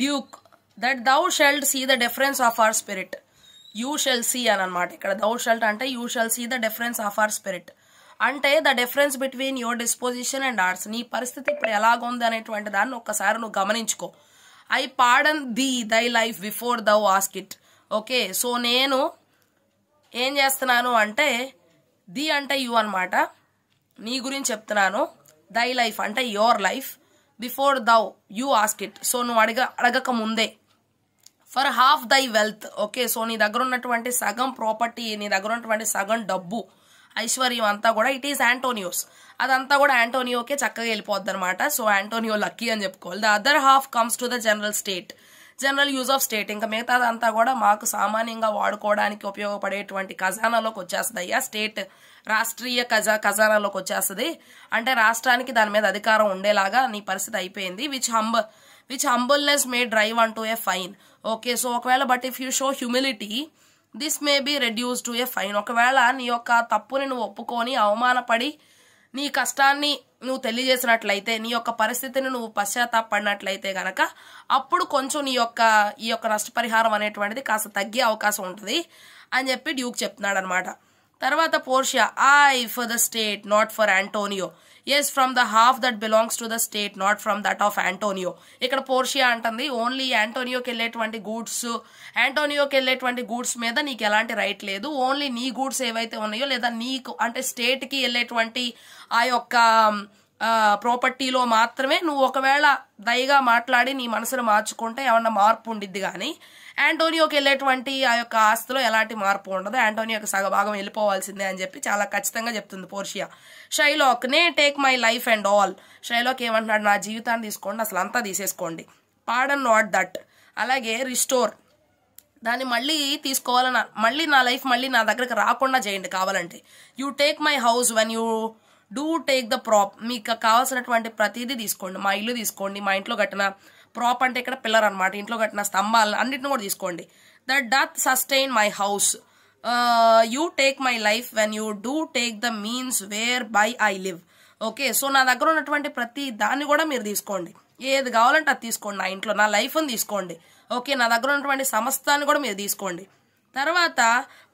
Duke that thou shalt see the difference of our spirit you shall see అని అనమాట ఇక్కడ thou shalt అంటే you shall see the difference of our spirit అంటే the difference between your disposition and arts నీ పరిస్థితి ఇప్పుడు ఎలాగుంది అనేటువంటి దాన్ని ఒక్కసారి నువ్వు గమనించుకో I pardon thee thy life before thou ask it okay so నేను ఏం చేస్తున్నాను అంటే ది అంటే యు అనమాట నీ గురించి చెప్తున్నాను దై లైఫ్ అంటే your life before thou you ask it so నువ్వు అడగ అడగక ముందే for half thy wealth okay so నీ దగ్గర ఉన్నటువంటి సగం ప్రాపర్టీ నీ దగ్గర ఉన్నటువంటి సగం డబ్బు ఐశ్వర్యం అంతా కూడా ఇట్ ఈస్ యాంటోనియోస్ అదంతా కూడా యాంటోనియోకే చక్కగా వెళ్ళిపోద్ది అనమాట సో యాంటోనియో లక్కీ అని చెప్పుకోవాలి the other half comes to the general state general use of state ఇంకా మిగతాదంతా కూడా మాకు సామాన్యంగా వాడుకోవడానికి ఉపయోగపడేటువంటి ఖజానాలోకి వచ్చేస్తుంది ఆ స్టేట్ రాష్ట్రీయ ఖజా ఖజానాలోకి వచ్చేస్తుంది అంటే రాష్ట్రానికి దాని మీద అధికారం ఉండేలాగా నీ పరిస్థితి అయిపోయింది విచ్ హంబ which humbleness may drive unto a fine okay so ఒకవేళ but if you show humility this may be reduce to a fine ఒకవేళ నీ యొక్క తప్పుని నువ్వు ఒప్పుకొని అవమానపడి నీ కష్టాన్ని నువ్వు తెలియజేసినట్లయితే నీ యొక్క పరిస్థితిని నువ్వు పశ్చాత్తాపడినట్లయితే గనక అప్పుడు కొంచెం నీ యొక్క ఈ యొక్క నష్టపరిహారం అనేటువంటిది కాస్త తగ్గే అవకాశం ఉంటుంది అని చెప్పి డ్యూక్ చెప్తున్నాడు అనమాట తర్వాత Portia I for the state not for Antonio yes from the half that belongs to the state not from that of Antonio ఇక్కడ పోర్షియా అంటుంది ఓన్లీ ఆంటోనియోకి వెళ్ళేటువంటి గూడ్స్ ఆంటోనియోకి వెళ్ళేటువంటి గూడ్స్ మీద నీకు ఎలాంటి రైట్ లేదు ఓన్లీ నీ గూడ్స్ ఏవైతే ఉన్నాయో లేదా నీకు అంటే స్టేట్కి వెళ్ళేటువంటి ఆ యొక్క ప్రాపర్టీలో మాత్రమే నువ్వు ఒకవేళ దయగా మాట్లాడి నీ మనసును మార్చుకుంటే ఏమన్నా మార్పు ఉండిద్ది కానీ యాంటోనియోకి వెళ్ళేటువంటి ఆ యొక్క ఆస్తిలో ఎలాంటి మార్పు ఉండదు ఆంటోనియోకి సగభాగం వెళ్ళిపోవాల్సిందే అని చెప్పి చాలా ఖచ్చితంగా చెప్తుంది Portia Shylock nay take my life and all Shylock ఏమంటున్నాడు నా జీవితాన్ని తీసుకోండి అసలు అంతా తీసేసుకోండి పాడన్ నాట్ దట్ అలాగే రిస్టోర్ దాన్ని మళ్ళీ తీసుకోవాలన్న మళ్ళీ నా లైఫ్ మళ్ళీ నా దగ్గరకు రాకుండా చేయండి కావాలంటే you take my house when you do take the prop మీకు కావాల్సినటువంటి ప్రతిదీ తీసుకోండి మా ఇల్లు తీసుకోండి మా ఇంట్లో కట్టిన ప్రాప్ అంటే ఇక్కడ పిల్లర్ అనమాట ఇంట్లో కట్టిన స్తంభాలు అన్నింటిని కూడా తీసుకోండి the doth sustain my house you take my life when you do take the means whereby I live okay so నా దగ్గర ఉన్నటువంటి ప్రతి దాన్ని కూడా మీరు తీసుకోండి ఏది కావాలంటే అది తీసుకోండి నా ఇంట్లో నా లైఫ్ని తీసుకోండి ఓకే నా దగ్గర ఉన్నటువంటి సమస్తాన్ని కూడా మీరు తీసుకోండి తర్వాత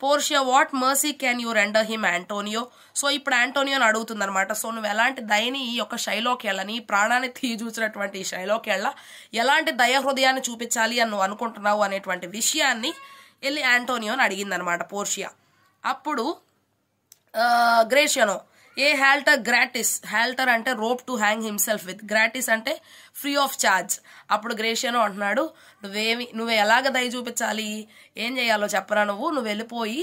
Portia what mercy can you render him Antonio so ఇప్పుడు అడుగుతుంది అడుగుతుందనమాట సో నువ్వు ఎలాంటి దయని ఈ యొక్క శైలోకేళ్ళని ప్రాణాన్ని తీయజూచినటువంటి ఈ వెళ్ళ ఎలాంటి దయ హృదయాన్ని చూపించాలి అని నువ్వు అనుకుంటున్నావు అనేటువంటి విషయాన్ని వెళ్ళి అడిగింది అనమాట పోర్షియా అప్పుడు గ్రేషియనో ఏ హ్యాల్టర్ గ్రాటిస్ హ్యాల్టర్ అంటే rope to hang himself with gratis అంటే ఫ్రీ ఆఫ్ ఛార్జ్ అప్పుడు గ్రేషియనో అంటున్నాడు నువ్వేమి నువ్వు ఎలాగ దయ చూపించాలి ఏం చేయాలో చెప్పరా నువ్వు నువ్వు వెళ్ళిపోయి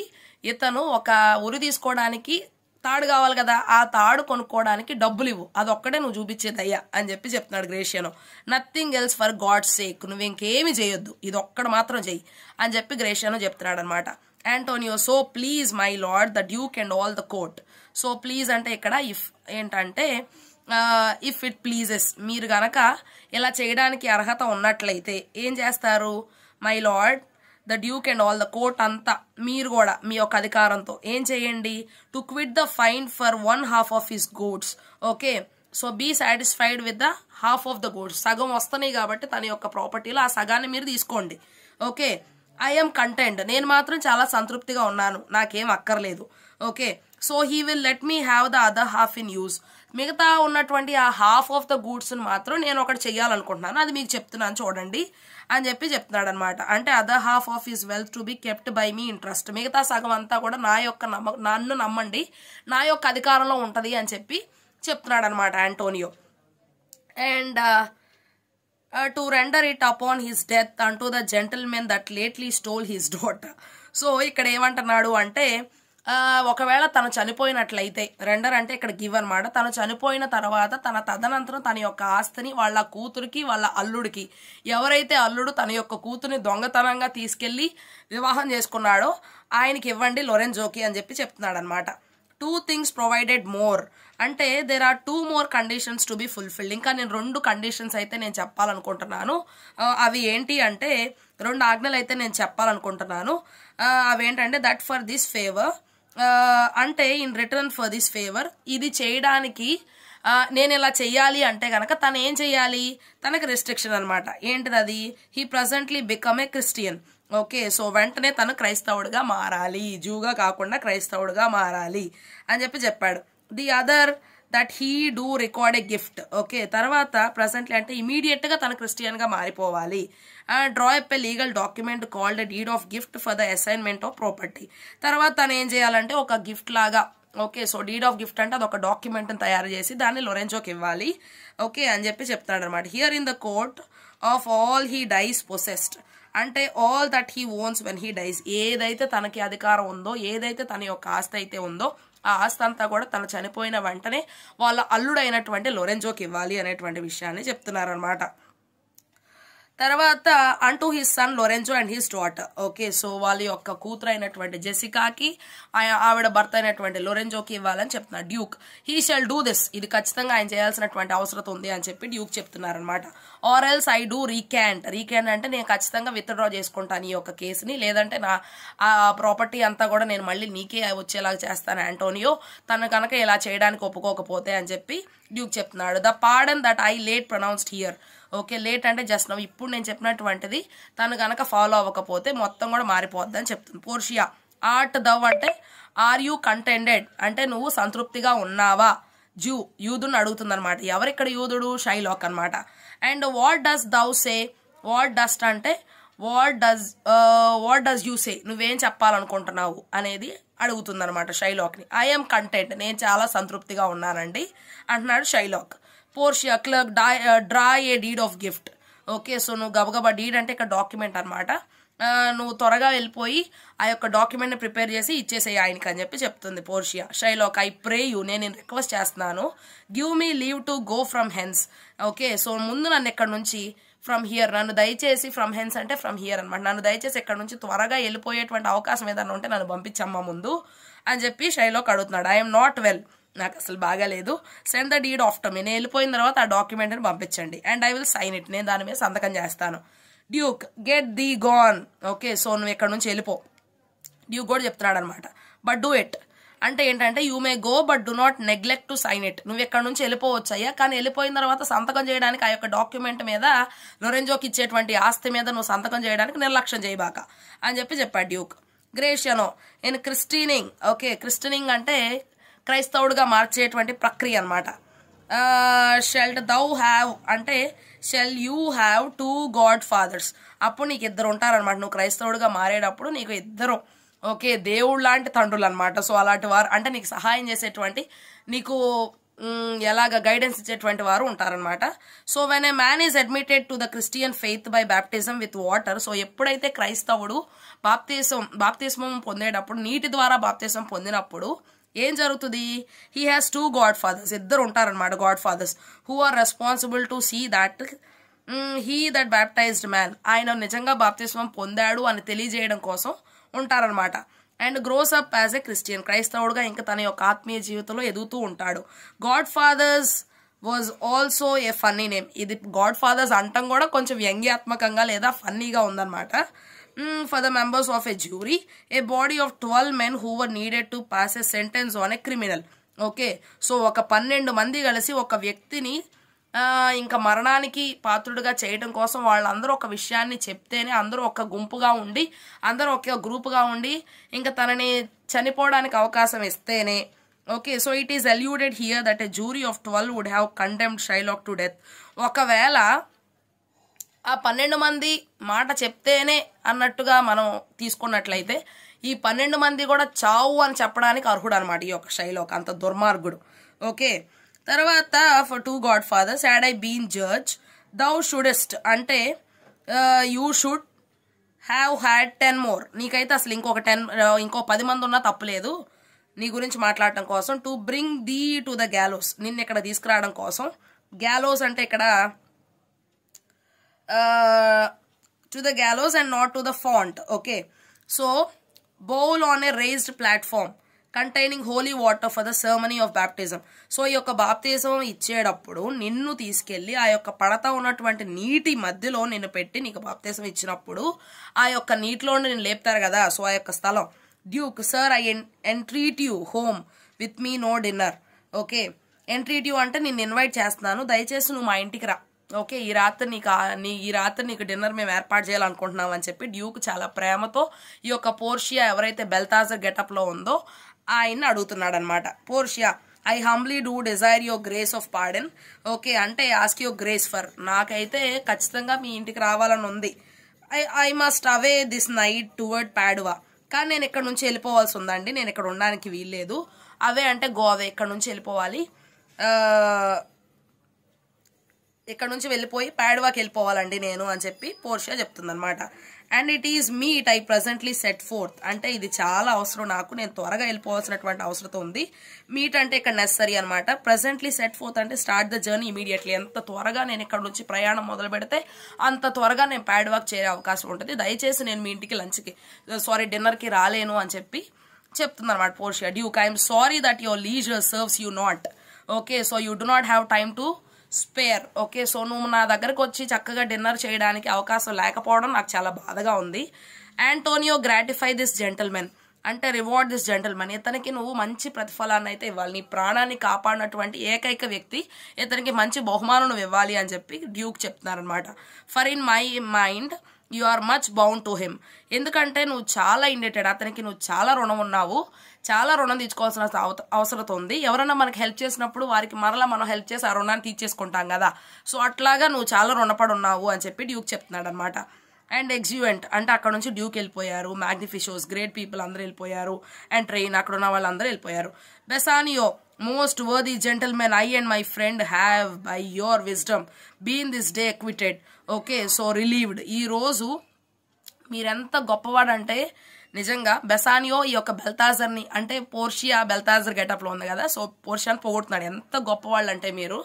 ఇతను ఒక ఉరి తీసుకోవడానికి తాడు కావాలి కదా ఆ తాడు కొనుక్కోవడానికి డబ్బులు ఇవ్వు అదొక్కడే నువ్వు చూపించేదయ్యా అని చెప్పి చెప్తున్నాడు Gratiano nothing else for God's sake నువ్వు ఇంకేమి చేయొద్దు ఇది ఒక్కడ మాత్రం చెయ్యి అని చెప్పి గ్రేషియను చెప్తున్నాడు అనమాట Antonio so please my lord the duke and all the court so please అంటే ఇక్కడ ఇఫ్ ఏంటంటే ఇఫ్ ఇట్ ప్లీజెస్ మీరు గనక ఇలా చేయడానికి అర్హత ఉన్నట్లయితే ఏం చేస్తారు my lord the duke and all the court అంతా మీరు కూడా మీ యొక్క అధికారంతో ఏం చేయండి to quit the fine for one half of his goods okay so be satisfied with the half of the goods సగం వస్తున్నాయి కాబట్టి తన యొక్క ప్రాపర్టీలో ఆ సగాన్ని మీరు తీసుకోండి ఓకే ఐఎమ్ కంటెంట్ నేను మాత్రం చాలా సంతృప్తిగా ఉన్నాను నాకేం అక్కర్లేదు okay so he will let me have the other half in use మిగతా ఉన్నటువంటి ఆ హాఫ్ ఆఫ్ ద గూడ్స్ని మాత్రం నేను ఒకటి చేయాలనుకుంటున్నాను అది మీకు చెప్తున్నాను చూడండి అని చెప్పి చెప్తున్నాడు అనమాట అంటే other half of is wealth to be kept by me interest మిగతా సగం అంతా కూడా నా యొక్క నమ్మ నన్ను నమ్మండి నా యొక్క అధికారంలో ఉంటుంది అని చెప్పి చెప్తున్నాడు అనమాట Antonio and to render it upon his death అంటూ the gentlemen that lately stole his daughter so ఇక్కడ ఏమంటున్నాడు అంటే ఒకవేళ తను చనిపోయినట్లయితే రెండర్ అంటే ఇక్కడ గివ్ అనమాట తను చనిపోయిన తర్వాత తన తదనంతరం తన యొక్క ఆస్తిని వాళ్ళ కూతురికి వాళ్ళ అల్లుడికి ఎవరైతే అల్లుడు తన యొక్క కూతుర్ని దొంగతనంగా తీసుకెళ్లి వివాహం చేసుకున్నాడో ఆయనకి ఇవ్వండి లొరెన్ జోకి అని చెప్పి చెప్తున్నాడు అనమాట టూ థింగ్స్ ప్రొవైడెడ్ మోర్ అంటే there are two more conditions to be fulfilled ఇంకా నేను రెండు కండిషన్స్ అయితే నేను చెప్పాలనుకుంటున్నాను అవి ఏంటి అంటే రెండు ఆజ్ఞలు అయితే నేను చెప్పాలనుకుంటున్నాను అవేంటంటే దట్ ఫర్ దిస్ ఫేవర్ అంటే in return for this favour ఇది చేయడానికి నేను ఇలా చెయ్యాలి అంటే కనుక తను ఏం చెయ్యాలి తనకు రెస్ట్రిక్షన్ అనమాట ఏంటిది అది he presently become a Christian okay so వెంటనే తను క్రైస్తవుడిగా మారాలి జూగా కాకుండా క్రైస్తవుడిగా మారాలి అని చెప్పి చెప్పాడు the other that he do record a gift okay తర్వాత ప్రజెంట్లీ అంటే ఇమీడియట్గా తను క్రిస్టియన్గా మారిపోవాలి draw draw up a legal document called a deed of gift for the assignment తర్వాత తను ఏం చేయాలంటే ఒక గిఫ్ట్ లాగా okay so deed of gift అంటే అదొక డాక్యుమెంట్ని తయారు చేసి దాన్ని లొరెంజోకి ఇవ్వాలి ఓకే అని చెప్పి చెప్తాడు అనమాట here in the court of all he dies processed అంటే all that he owns when he dies ఏదైతే తనకి అధికారం ఉందో ఏదైతే తన యొక్క ఆస్తి అయితే ఉందో ఆ ఆస్తి అంతా కూడా తను చనిపోయిన వెంటనే వాళ్ళ అల్లుడైనటువంటి లొరెంజోకి ఇవ్వాలి అనేటువంటి విషయాన్ని చెప్తున్నారనమాట తర్వాత అంటూ his son Lorenzo and his daughter okay so వాళ్ళ యొక్క కూతురు అయినటువంటి జెసికాకి ఆవిడ భర్త అయినటువంటి లొరెంజోకి ఇవ్వాలని చెప్తున్నారు duke he shall do this ఇది ఖచ్చితంగా ఆయన చేయాల్సినటువంటి అవసరం ఉంది అని చెప్పి డ్యూక్ చెప్తున్నారనమాట or else I do recant recant అంటే నేను ఖచ్చితంగా విత్డ్రా చేసుకుంటాను ఈ యొక్క కేసుని లేదంటే నా ఆ ప్రాపర్టీ అంతా కూడా నేను మళ్ళీ నీకే వచ్చేలాగా చేస్తాను ఆంటోనియో తను కనుక ఇలా చేయడానికి ఒప్పుకోకపోతే అని చెప్పి డ్యూక్ చెప్తున్నాడు the pardon that I late pronounced here okay late అంటే జస్ట్ నవ్వు ఇప్పుడు నేను చెప్పినటువంటిది తను కనుక ఫాలో అవ్వకపోతే మొత్తం కూడా మారిపోద్ది అని చెప్తుంది పోర్షియా ఆర్ట్ దవ్ అంటే ఆర్ యూ కంటెండెడ్ అంటే నువ్వు సంతృప్తిగా ఉన్నావా జూ యూదుని అడుగుతుంది అనమాట ఎవరిక్కడ యూదుడు షైలాక్ అనమాట and what does thou say what dost అంటే what does what does you say నువ్వేం చెప్పాలనుకుంటున్నావు అనేది అడుగుతుందనమాట షైలాక్ని ఐఎమ్ కంటెంట్ నేను చాలా సంతృప్తిగా ఉన్నానండి అంటున్నాడు Shylock Portia clerk draw a deed of gift okay so నువ్వు గబగబా డీడ్ అంటే ఇక్కడ డాక్యుమెంట్ అనమాట నువ్వు త్వరగా వెళ్ళిపోయి ఆ యొక్క డాక్యుమెంట్ని ప్రిపేర్ చేసి ఇచ్చేసేయి ఆయనకి అని చెప్పి చెప్తుంది Portia Shylock I pray you నేను రిక్వెస్ట్ చేస్తున్నాను give me leave to go from hence okay so ముందు నన్ను ఎక్కడి నుంచి ఫ్రమ్ హియర్ నన్ను దయచేసి ఫ్రమ్ హెన్స్ అంటే ఫ్రమ్ హియర్ అనమాట నన్ను దయచేసి ఇక్కడ నుంచి త్వరగా వెళ్ళిపోయేటువంటి అవకాశం ఏదైనా ఉంటే నన్ను పంపించమ్మా ముందు అని చెప్పి షైలోక్ అడుగుతున్నాడు ఐఎమ్ నాట్ వెల్ నాకు అసలు బాగాలేదు send the deed after me నేను వెళ్ళిపోయిన తర్వాత ఆ డాక్యుమెంట్ని పంపించండి and I will sign it నేను దాని మీద సంతకం చేస్తాను duke get thee gone okay so నువ్వు ఎక్కడి నుంచి వెళ్ళిపో డ్యూక్ కూడా చెప్తున్నాడు అనమాట బట్ డూ ఇట్ అంటే ఏంటంటే you may go but do not neglect to sign it నువ్వు ఎక్కడి నుంచి వెళ్ళిపోవచ్చు అయ్యా కానీ వెళ్ళిపోయిన తర్వాత సంతకం చేయడానికి ఆ యొక్క డాక్యుమెంట్ మీద లొరెంజోకి ఇచ్చేటువంటి ఆస్తి మీద నువ్వు సంతకం చేయడానికి నిర్లక్ష్యం చేయబాక అని చెప్పి చెప్పాడు డ్యూక్ గ్రేషియనో నేను క్రిస్టీనింగ్ ఓకే క్రిస్టినింగ్ అంటే క్రైస్తవుడిగా మార్చేటువంటి ప్రక్రియ అనమాట షెల్ట్ దౌ హ్యావ్ అంటే shall you have two godfathers అప్పుడు నీకు ఇద్దరు ఉంటారనమాట నువ్వు క్రైస్తవుడిగా మారేటప్పుడు నీకు ఇద్దరు ఓకే దేవుడు లాంటి తండ్రులు అనమాట సో అలాంటి వారు అంటే నీకు సహాయం చేసేటువంటి నీకు ఎలాగ గైడెన్స్ ఇచ్చేటువంటి వారు ఉంటారనమాట so when a man is admitted to the Christian faith by baptism with water so ఎప్పుడైతే క్రైస్తవుడు బాప్తీసం బాప్తీసం పొందేటప్పుడు నీటి ద్వారా బాప్తిసం పొందినప్పుడు ఏం జరుగుతుంది he has two godfathers ఇద్దరు ఉంటారనమాట godfathers who are responsible to see that he that baptized man ఆయన నిజంగా బాప్తిస్వం పొందాడు అని తెలియజేయడం కోసం ఉంటారనమాట and grows up as a Christian క్రైస్తవుడుగా ఇంకా తన యొక్క ఆత్మీయ జీవితంలో ఎదుగుతూ ఉంటాడు godfathers was also a funny name ఇది గాడ్ ఫాదర్స్ అంటం కూడా కొంచెం వ్యంగ్యాత్మకంగా లేదా ఫన్నీగా ఉందన్నమాట mm, for the members of a jury, a body of 12 men who were needed to pass a sentence on a criminal. Okay so ఒక పన్నెండు మంది కలిసి ఒక వ్యక్తిని ఇంకా మరణానికి పాత్రుడిగా చేయడం కోసం వాళ్ళందరూ ఒక విషయాన్ని చెప్తేనే అందరూ ఒక గుంపుగా ఉండి అందరూ ఒక గ్రూపుగా ఉండి ఇంకా తనని చనిపోవడానికి అవకాశం ఇస్తేనే okay so it is alluded here that a jury of twelve would have condemned Shylock to death ఒకవేళ ఆ పన్నెండు మంది మాట చెప్తేనే అన్నట్టుగా మనం తీసుకున్నట్లయితే ఈ పన్నెండు మంది కూడా చావు అని చెప్పడానికి అర్హుడు అనమాట ఈ యొక్క ఒక అంత దుర్మార్గుడు ఓకే తర్వాత for two godfathers had I been judge thou shouldst అంటే you should have had ten more నీకైతే అసలు ఇంకొక టెన్ ఇంకో పది మంది ఉన్నా తప్పులేదు నీ గురించి మాట్లాడటం కోసం to bring thee to the gallows నిన్న ఇక్కడ తీసుకురావడం కోసం గ్యాలోస్ అంటే ఇక్కడ to uh, the the and not to the font okay so bowl on a raised platform containing holy water for the ceremony of baptism so ఈ యొక్క బాప్తిజం ఇచ్చేటప్పుడు నిన్ను తీసుకెళ్ళి ఆ యొక్క పడతా ఉన్నటువంటి నీటి మధ్యలో నిన్ను పెట్టి నీకు బాప్తిజం ఇచ్చినప్పుడు ఆ యొక్క నీటిలో నేను లేపుతారు కదా సో ఆ యొక్క స్థలం duke sir I entreat you home with me no dinner okay entreat you అంటే నిన్ను ఇన్వైట్ చేస్తున్నాను దయచేసి నువ్వు మా ఇంటికి రా ఓకే ఈ రాత్రి నీకు నీ ఈ రాత్రి నీకు డిన్నర్ మేము ఏర్పాటు చేయాలనుకుంటున్నాం అని చెప్పి డ్యూక్ చాలా ప్రేమతో ఈ యొక్క పోర్షియా ఎవరైతే బెల్తాజర్ గెటప్లో ఉందో ఆయన్ని అడుగుతున్నాడు అనమాట Portia I humbly do desire your grace of pardon okay అంటే ఆస్క్ యువర్ గ్రేస్ ఫర్ నాకైతే ఖచ్చితంగా మీ ఇంటికి రావాలని ఉంది I I must away this night toward Padua కానీ నేను ఇక్కడ నుంచి వెళ్ళిపోవాల్సి ఉందండి నేను ఇక్కడ ఉండడానికి వీల్లేదు అవే అంటే గోవే ఇక్కడ నుంచి వెళ్ళిపోవాలి ఇక్కడ నుంచి వెళ్ళిపోయి ప్యాడ్వాకి వెళ్ళిపోవాలండి నేను అని చెప్పి పోర్షియా చెప్తుందనమాట and it is meet I presently set forth అంటే ఇది చాలా అవసరం నాకు నేను త్వరగా వెళ్ళిపోవాల్సినటువంటి అవసరం ఉంది మీట్ అంటే ఇక్కడ నెసరీ అనమాట ప్రజెంట్లీ సెట్ ఫోర్త్ అంటే స్టార్ట్ ద జర్నీ ఇమీడియట్లీ ఎంత త్వరగా నేను ఇక్కడ నుంచి ప్రయాణం మొదలు పెడితే అంత త్వరగా నేను ప్యాడ్వాక్ చేరే అవకాశం ఉంటుంది దయచేసి నేను మీ ఇంటికి లంచ్కి సారీ డిన్నర్కి రాలేను అని చెప్పి చెప్తుంది అనమాట Portia duke I'm sorry that your leisure serves you not okay so you do not have time to spare okay so నువ్వు నా దగ్గరకు వచ్చి చక్కగా డిన్నర్ చేయడానికి అవకాశం లేకపోవడం నాకు చాలా బాధగా ఉంది యాంటోనియో గ్రాటిఫై దిస్ జెంటల్మెన్ అంటే రివార్డ్ దిస్ జెంటల్మెన్ ఇతనికి నువ్వు మంచి ప్రతిఫలాన్ని అయితే ఇవ్వాలి నీ ప్రాణాన్ని కాపాడినటువంటి ఏకైక వ్యక్తి ఇతనికి మంచి బహుమానం నువ్వు ఇవ్వాలి అని చెప్పి డ్యూక్ చెప్తున్నారనమాట for in my mind you are much bound to him ఎందుకంటే నువ్వు చాలా ఇండేటెడ్ అతనికి నువ్వు చాలా రుణం ఉన్నావు చాలా రుణం తీసుకోవాల్సిన అవసరం ఉంది ఎవరైనా మనకు హెల్ప్ చేసినప్పుడు వారికి మరలా మనం హెల్ప్ చేసి ఆ రుణాన్ని తీర్చేసుకుంటాం కదా సో అట్లాగా నువ్వు చాలా రుణపడి ఉన్నావు అని చెప్పి డ్యూక్ చెప్తున్నాడు అనమాట అండ్ ఎగ్జ్యూవెంట్ అంటే అక్కడ నుంచి డ్యూక్ వెళ్ళిపోయారు మ్యాగ్నిఫిషోస్ గ్రేట్ పీపుల్ అందరూ వెళ్ళిపోయారు అండ్ ట్రైన్ అక్కడ ఉన్న వాళ్ళందరూ వెళ్ళిపోయారు Bassanio most worthy gentlemen I and my friend have by your wisdom been this day acquitted okay so relieved ఈరోజు మీరెంత గొప్పవాడంటే నిజంగా బెసానియో ఈ యొక్క బెల్తాజర్ని అంటే పోర్షియా బెల్తాజర్ గెటప్లో ఉంది కదా సో పోర్షియాని పోగొడుతున్నాడు ఎంత గొప్పవాళ్ళు అంటే మీరు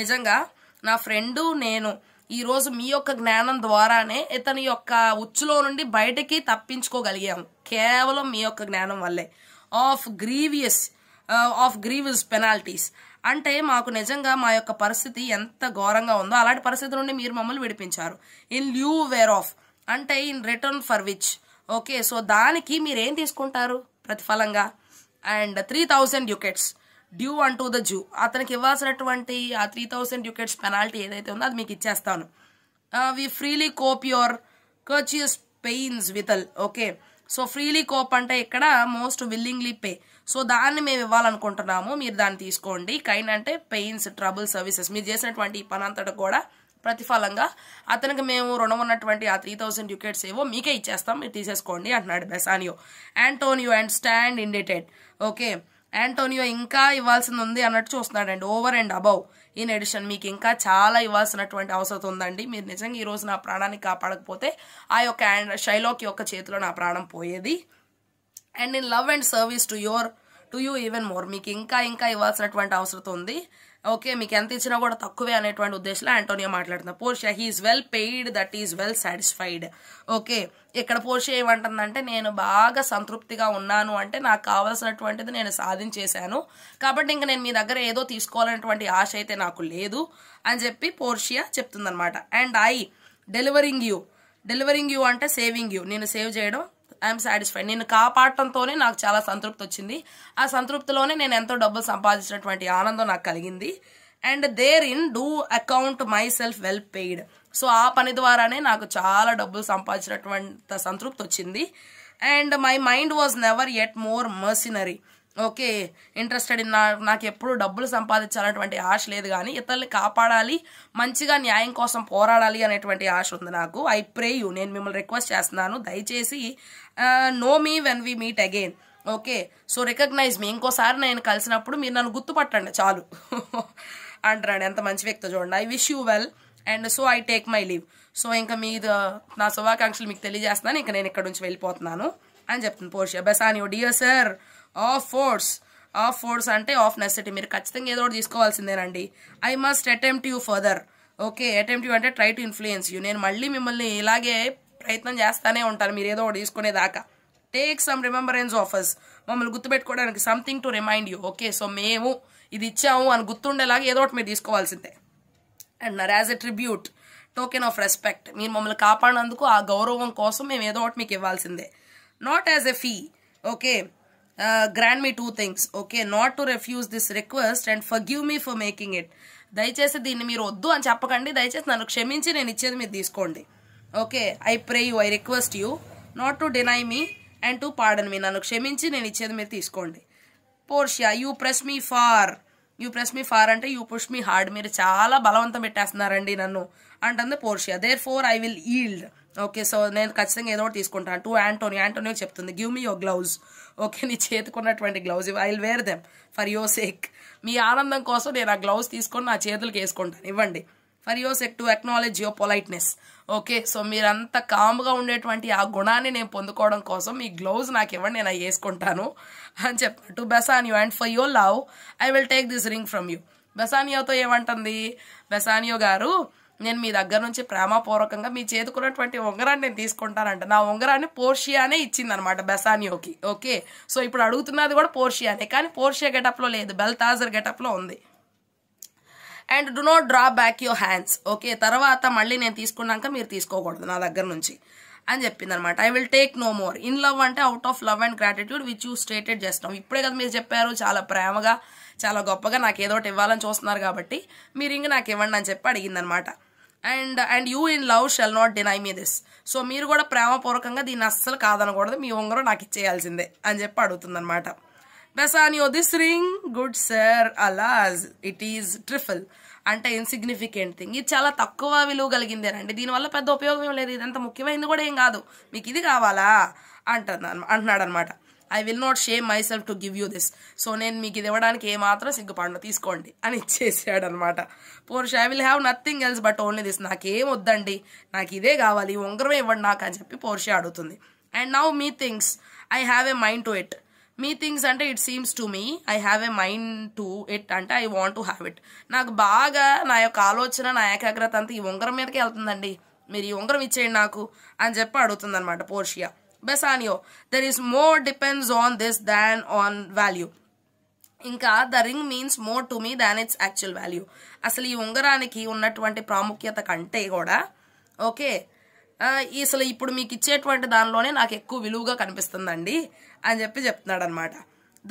నిజంగా నా ఫ్రెండు నేను ఈరోజు మీ యొక్క జ్ఞానం ద్వారానే ఇతని యొక్క ఉచ్చులో నుండి బయటకి తప్పించుకోగలిగాము కేవలం మీ యొక్క జ్ఞానం వల్లే of grievous of grievous penalties అంటే మాకు నిజంగా మా యొక్క పరిస్థితి ఎంత ఘోరంగా ఉందో అలాంటి పరిస్థితి నుండి మీరు మమ్మల్ని విడిపించారు ఇన్ ల్యూ వేర్ ఆఫ్ అంటే in return for which okay so దానికి మీరేం తీసుకుంటారు ప్రతిఫలంగా and three thousand ducats due to the Jew అతనికి ఇవ్వాల్సినటువంటి ఆ త్రీ థౌసండ్ యుకెట్స్ పెనాల్టీ ఏదైతే ఉందో అది మీకు ఇచ్చేస్తాను we freely cope your courteous pains withal okay so freely cope అంటే ఇక్కడ మోస్ట్ విల్లింగ్లీ పే సో దాన్ని మేము ఇవ్వాలనుకుంటున్నాము మీరు దాన్ని తీసుకోండి కైన్ అంటే పెయిన్స్ ట్రబుల్ సర్వీసెస్ మీరు చేసినటువంటి పని అంతటా కూడా ప్రతిఫలంగా అతనికి మేము రుణం ఉన్నటువంటి ఆ త్రీ థౌసండ్ యుకెట్స్ ఏవో మీకే ఇచ్చేస్తాం మీరు తీసేసుకోండి అంటున్నాడు Bassanio Antonio and stand indebted okay Antonio ఇంకా ఇవ్వాల్సింది ఉంది అన్నట్టు చూస్తున్నాడండి over and above in addition మీకు ఇంకా చాలా ఇవ్వాల్సినటువంటి అవసరం ఉందండి మీరు నిజంగా ఈరోజు నా ప్రాణాన్ని కాపాడకపోతే ఆ యొక్క శైలోకి యొక్క చేతిలో నా ప్రాణం పోయేది and in love and service to your to you even more మీకు ఇంకా ఇంకా ఇవ్వాల్సినటువంటి అవసరం ఉంది ఓకే మీకు ఎంత ఇచ్చినా కూడా తక్కువే అనేటువంటి ఉద్దేశంలో ఆంటోనియో మాట్లాడుతున్నా Portia he is well paid that is well satisfied okay ఇక్కడ పోర్షియా ఏమంటుందంటే నేను బాగా సంతృప్తిగా ఉన్నాను అంటే నాకు కావాల్సినటువంటిది నేను సాధించేశాను కాబట్టి ఇంకా నేను మీ దగ్గర ఏదో తీసుకోవాలనేటువంటి ఆశ అయితే నాకు లేదు అని చెప్పి పోర్షియా చెప్తుందనమాట and I delivering you delivering you అంటే సేవింగ్ యూ నేను సేవ్ చేయడం ఐఎమ్ సాటిస్ఫైడ్ నేను కాపాడటంతోనే నాకు చాలా సంతృప్తి వచ్చింది ఆ సంతృప్తిలోనే నేను ఎంతో డబ్బులు సంపాదించినటువంటి ఆనందం నాకు కలిగింది and therein do account myself well paid so ఆ పని ద్వారానే నాకు చాలా డబ్బులు సంపాదించినటువంటి సంతృప్తి వచ్చింది and my mind was never yet more mercenary okay interested in నాకు ఎప్పుడు డబ్బులు సంపాదించాలనేటువంటి ఆశ లేదు కానీ ఇతరుల్ని కాపాడాలి మంచిగా న్యాయం కోసం పోరాడాలి అనేటువంటి ఆశ ఉంది నాకు ఐ ప్రే యూ నేను మిమ్మల్ని రిక్వెస్ట్ చేస్తున్నాను దయచేసి know me when we meet again okay so recognise me ఇంకోసారి నేను కలిసినప్పుడు మీరు నన్ను గుర్తుపట్టండి చాలు అంటున్నాడు ఎంత మంచి వ్యక్తి చూడండి I wish you well and so I take my leave so ఇంకా మీ నా శుభాకాంక్షలు మీకు తెలియజేస్తున్నాను ఇంకా నేను ఇక్కడ నుంచి వెళ్ళిపోతున్నాను అని చెప్తుంది Portia Bassanio dear sir of force of force అంటే ఆఫ్ నెసిటీ మీరు ఖచ్చితంగా ఏదో ఒకటి తీసుకోవాల్సిందేనండి I must attempt you further okay attempt you అంటే ట్రై టు ఇన్ఫ్లుయెన్స్ యూ నేను మళ్ళీ మిమ్మల్ని ఇలాగే ప్రయత్నం చేస్తానే ఉంటాను మీరు ఏదో ఒకటి తీసుకునేదాకా టేక్ సమ్ రిమెంబరెన్స్ ఆఫర్స్ మమ్మల్ని గుర్తుపెట్టుకోవడానికి something to remind you okay so మేము ఇది ఇచ్చాము అని గుర్తుండేలాగా ఏదో ఒకటి మీరు తీసుకోవాల్సిందే and nor as a tribute token of respect మీరు మమ్మల్ని కాపాడినందుకు ఆ గౌరవం కోసం మేము ఏదో ఒకటి మీకు ఇవ్వాల్సిందే not as a fee okay grant me two things okay not to refuse this request and forgive me for making it దయచేసి దీన్ని మీరు వద్దు అని చెప్పకండి దయచేసి నన్ను క్షమించి నేను ఇచ్చేది మీరు తీసుకోండి okay I pray you I request you not to deny me and to pardon me నన్ను క్షమించి నేను ఇచ్చేది మీరు తీసుకోండి Portia you press me far you press me far అంటే యూ పుష్ మీ హార్డ్ మీరు చాలా బలవంతం పెట్టేస్తున్నారండి నన్ను అంటుంది Portia therefore I will yield okay so నేను ఖచ్చితంగా ఏదో ఒకటి తీసుకుంటాను టూ యాంటోనియో యాంటోనియో చెప్తుంది give me your gloves okay నీ చేతికున్నటువంటి gloves I will wear them for your sake మీ ఆనందం కోసం నేను ఆ గ్లౌజ్ తీసుకొని నా చేతులకు వేసుకుంటాను ఇవ్వండి for your sake to acknowledge your politeness okay so మీరంత కామ్గా ఉండేటువంటి ఆ గుణాన్ని నేను పొందుకోవడం కోసం మీ గ్లౌజ్ నాకు ఇవ్వండి నేను అవి వేసుకుంటాను అని చెప్పాను to Bassanio you and for your love I will take this ring from you బెసానియోతో ఏమంటుంది బెసానియో గారు నేను మీ దగ్గర నుంచి ప్రేమపూర్వకంగా మీ చేతుకున్నటువంటి ఉంగరాన్ని నేను తీసుకుంటానంట నా ఉంగరాన్ని పోర్షియానే ఇచ్చిందనమాట బెసానియోకి ఓకే సో ఇప్పుడు అడుగుతున్నది కూడా పోర్షియానే కానీ పోర్షియా గెటప్లో లేదు బెల్తాజర్ గెటప్లో ఉంది and do not draw back your hands okay తర్వాత మళ్ళీ నేను తీసుకున్నాక మీరు తీసుకోకూడదు నా దగ్గర నుంచి అని చెప్పింది అనమాట I will take no more in love అంటే out of love and gratitude which you stated చేస్తాం ఇప్పుడే కదా మీరు చెప్పారు చాలా ప్రేమగా చాలా గొప్పగా నాకు ఏదో ఒకటి ఇవ్వాలని చూస్తున్నారు కాబట్టి మీరు ఇంక నాకు ఇవ్వండి అని చెప్పి అడిగిందనమాట and and you in love shall not deny me this so మీరు కూడా ప్రేమపూర్వకంగా దీన్ని అస్సలు కాదనకూడదు మీ ఉంగరం నాకు ఇచ్చేయాల్సిందే అని చెప్పి అడుగుతుందనమాట Bassanio this ring good sir alas it is trifle అంటే ఇన్సిగ్నిఫికెంట్ థింగ్ ఇది చాలా తక్కువ విలువ కలిగిందేనండి దీనివల్ల పెద్ద ఉపయోగం లేదు ఇదంత ముఖ్యమైనది కూడా ఏం కాదు మీకు ఇది కావాలా అంటుంది అంటున్నాడు అనమాట I will not shame myself to give you this so నేను మీకు ఇది ఇవ్వడానికి ఏమాత్రం సిగ్గుపడను తీసుకోండి అని ఇచ్చేసాడు అనమాట Portia I will have nothing else but only this నాకేం వద్దండి నాకు ఇదే కావాలి ఉంగరమే ఇవ్వండి నాకు అని చెప్పి పోర్షే అడుగుతుంది and now methinks I have a mind to it methinks అంటే it seems to me I have a mind to it అంటే I want to have it నాకు బాగా నా యొక్క ఆలోచన నా ఏకాగ్రత అంతా ఈ ఉంగరం మీదకి వెళ్తుందండి మీరు ఈ ఉంగరం ఇచ్చేయండి నాకు అని చెప్పి అడుగుతుందనమాట Portia Bessanio. There is more depends on this than on value. ఇంకా the ring means more to me than its actual value అసలు ఈ ఉంగరానికి ఉన్నటువంటి ప్రాముఖ్యత కంటే కూడా ఓకే అసలు ఇప్పుడు మీకు ఇచ్చేటువంటి దానిలోనే నాకు ఎక్కువ విలువగా కనిపిస్తుందండి అని చెప్పి చెప్తున్నాడు అనమాట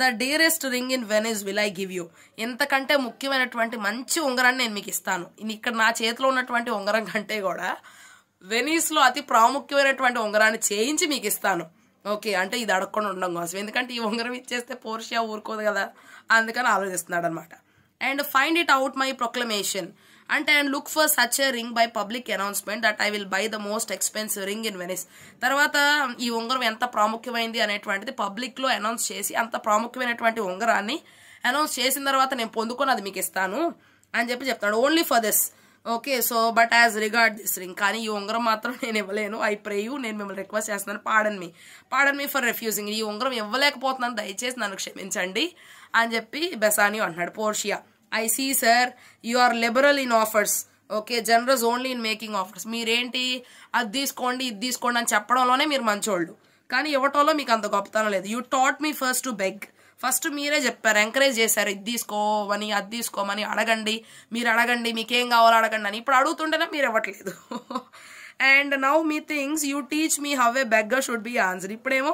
the dearest ring in is will I give you ఎంతకంటే ముఖ్యమైనటువంటి మంచి ఉంగరాన్ని నేను మీకు ఇస్తాను ఇక్కడ నా చేతిలో ఉన్నటువంటి ఉంగరం కంటే కూడా వెనీస్లో అతి ప్రాముఖ్యమైనటువంటి ఉంగరాన్ని చేయించి మీకు ఇస్తాను ఓకే అంటే ఇది అడగకుండా ఉండడం కోసం ఎందుకంటే ఈ ఉంగరం ఇచ్చేస్తే పోర్షియా ఊరుకోదు కదా అందుకని ఆలోచిస్తున్నాడు అనమాట and find it out my proclamation అంటే and look for such a ring by public announcement that I will buy the most expensive ring in Venice తర్వాత ఈ ఉంగరం ఎంత ప్రాముఖ్యమైంది అనేటువంటిది పబ్లిక్లో అనౌన్స్ చేసి అంత ప్రాముఖ్యమైనటువంటి ఉంగరాన్ని అనౌన్స్ చేసిన తర్వాత నేను పొందుకొని అది మీకు ఇస్తాను అని చెప్పి చెప్తాడు only for this okay so but as regard this ring కానీ ఈ ఉంగరం మాత్రం నేను ఇవ్వలేను ఐ యూ నేను మిమ్మల్ని రిక్వెస్ట్ చేస్తున్నాను పాడన్ మీ పాడన్ మీ ఫర్ రిఫ్యూజింగ్ ఈ ఉంగరం ఇవ్వలేకపోతున్నాను దయచేసి నన్ను క్షమించండి అని చెప్పి బెసానియో అంటున్నాడు Portia I see sir you are liberal in offers okay generous only in making offers మీరేంటి అది తీసుకోండి ఇది తీసుకోండి అని చెప్పడంలోనే మీరు మంచోళ్ళు కానీ ఇవ్వటంలో మీకు అంత గొప్పతనం లేదు you taught me first to beg first మీరే చెప్పారు ఎంకరేజ్ చేశారు ఇది తీసుకోమని అది తీసుకోమని అడగండి మీరు అడగండి మీకేం కావాలో అడగండి అని ఇప్పుడు అడుగుతుంటేనే మీరు ఇవ్వట్లేదు and now methinks you teach me how a beggar should be answer ఇప్పుడేమో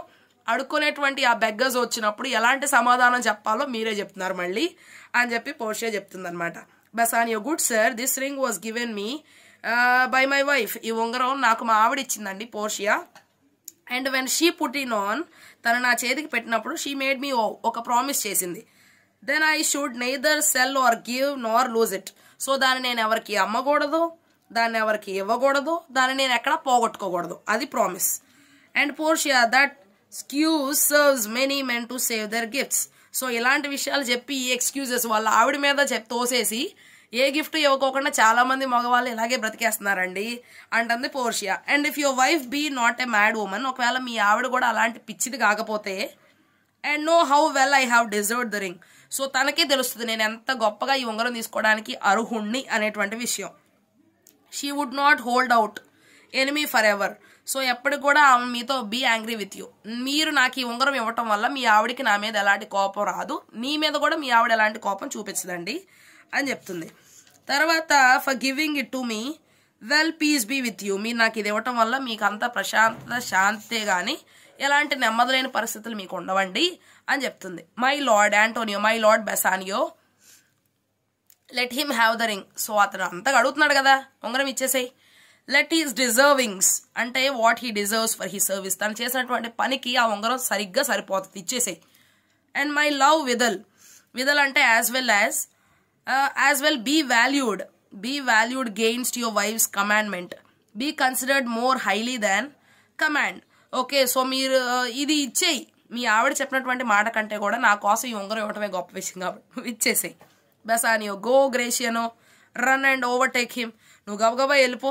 అడుక్కునేటువంటి ఆ బెగ్గర్స్ వచ్చినప్పుడు ఎలాంటి సమాధానం చెప్పాలో మీరే చెప్తున్నారు మళ్ళీ అని చెప్పి పోర్షే చెప్తుంది అనమాట on you good sir this ring was given me by my wife ఈ ఉంగరం నాకు మా ఆవిడ ఇచ్చిందండి Portia and when she put in on తను నా చేతికి పెట్టినప్పుడు షీ మేడ్ మీ ఒక ప్రామిస్ చేసింది then I should neither sell or give nor lose it so దాన్ని నేను ఎవరికి అమ్మకూడదు దాన్ని ఎవరికి ఇవ్వకూడదు దాన్ని నేను ఎక్కడ పోగొట్టుకోకూడదు అది promise and Portia that scuse serves many men to save their gifts so ఇలాంటి విషయాలు చెప్పి ఎక్స్క్యూజెస్ వాళ్ళ ఆవిడ మీద చెప్ తోసేసి ఏ గిఫ్ట్ ఇవ్వకోకుండా చాలా మంది మగవాళ్ళు ఇలాగే బ్రతికేస్తున్నారండి అంటుంది Portia and if your wife be not a mad woman ఒకవేళ మీ ఆవిడ కూడా అలాంటి పిచ్చిది కాకపోతే and know how well I have deserve the ring so తనకే తెలుస్తుంది నేను ఎంత గొప్పగా ఈ ఉంగరం తీసుకోవడానికి అర్హుణ్ణి అనేటువంటి విషయం she would not hold out enemy for ever so ఎప్పటికి కూడా ఆమె మీతో బీ యాంగ్రీ విత్ యూ మీరు నాకు ఈ ఉంగరం ఇవ్వటం వల్ల మీ ఆవిడకి నా మీద ఎలాంటి కోపం రాదు నీ మీద కూడా మీ ఆవిడ ఎలాంటి కోపం చూపించదండి అని చెప్తుంది తర్వాత for giving it to me well peace be with you మీరు నాకు ఇది ఇవ్వటం వల్ల మీకు అంత ప్రశాంతత శాంతే కానీ ఎలాంటి నెమ్మదులైన పరిస్థితులు మీకు ఉండవండి అని చెప్తుంది my lord Antonio my lord Bassanio let him have the ring so అతను అంతగా అడుగుతున్నాడు కదా ఉంగరం ఇచ్చేసేయి లెట్ హీస్ డిజర్వింగ్స్ అంటే what he deserves for he service తను చేసినటువంటి పనికి ఆ ఉంగరం సరిగ్గా సరిపోతుంది ఇచ్చేసేయి and my love withal withal అంటే as well as uh, well be valued be be valued against wife's commandment be considered more highly highly command okay so మీరు uh, ఇది ఇచ్చేయి మీ ఆవిడ చెప్పినటువంటి మాట కంటే కూడా నా కోసం ఈ ఉంగరం ఇవ్వటమే గొప్ప విషయం కాబట్టి నువ్వు ఇచ్చేసేయి Bassanio go Gratiano run and overtake him నువ్వు గబగబా వెళ్ళిపో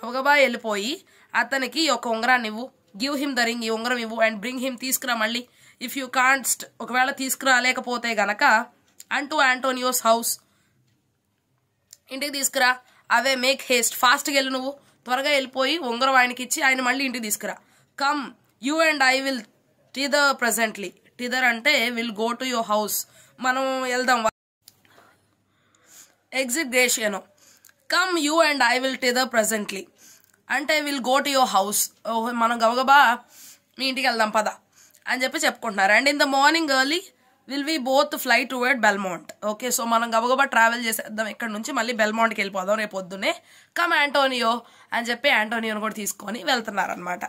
గబగబా వెళ్ళిపోయి అతనికి యొక్క ఉంగరాన్ని ఇవ్వు గివ్ హిమ్ ద రింగ్ ఈ ఉంగరం ఇవ్వు అండ్ బ్రింగ్ హిమ్ తీసుకురా మళ్ళీ ఇఫ్ యూ కాన్స్ట్ ఒకవేళ తీసుకురాలేకపోతే గనక అంటూ ఆంటోనియోస్ హౌస్ ఇంటికి తీసుకురా అవే మేక్ హేస్ట్ ఫాస్ట్గా వెళ్ళు నువ్వు త్వరగా వెళ్ళిపోయి ఉంగరం ఆయనకి ఇచ్చి ఆయన మళ్ళీ ఇంటికి తీసుకురా come you and I will thither presently thither అంటే will go to your house మనం వెళ్దాం exit Gratiano come you and I will thither presently అంటే will go to your house మనం గబగబా మీ ఇంటికి వెళ్దాం పద అని చెప్పి చెప్పుకుంటున్నారు and in the morning early will we both to toward Belmont okay so మనం గబగబా ట్రావెల్ చేసేద్దాం ఇక్కడ నుంచి మళ్ళీ బెల్మౌంట్కి వెళ్ళిపోదాం రేపు పొద్దునే కమ్ యాంటోనియో అని చెప్పి యాంటోనియోని కూడా తీసుకొని వెళ్తున్నారనమాట